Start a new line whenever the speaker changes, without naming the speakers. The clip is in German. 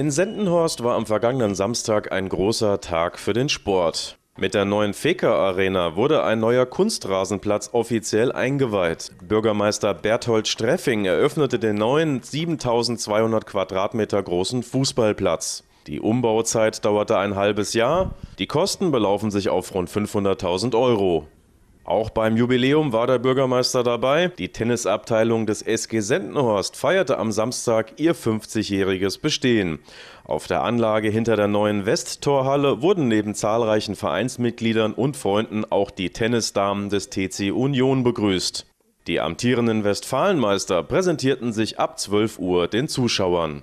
In Sendenhorst war am vergangenen Samstag ein großer Tag für den Sport. Mit der neuen Feker Arena wurde ein neuer Kunstrasenplatz offiziell eingeweiht. Bürgermeister Berthold Streffing eröffnete den neuen 7200 Quadratmeter großen Fußballplatz. Die Umbauzeit dauerte ein halbes Jahr. Die Kosten belaufen sich auf rund 500.000 Euro. Auch beim Jubiläum war der Bürgermeister dabei. Die Tennisabteilung des SG Sendenhorst feierte am Samstag ihr 50-jähriges Bestehen. Auf der Anlage hinter der neuen Westtorhalle wurden neben zahlreichen Vereinsmitgliedern und Freunden auch die Tennisdamen des TC Union begrüßt. Die amtierenden Westfalenmeister präsentierten sich ab 12 Uhr den Zuschauern.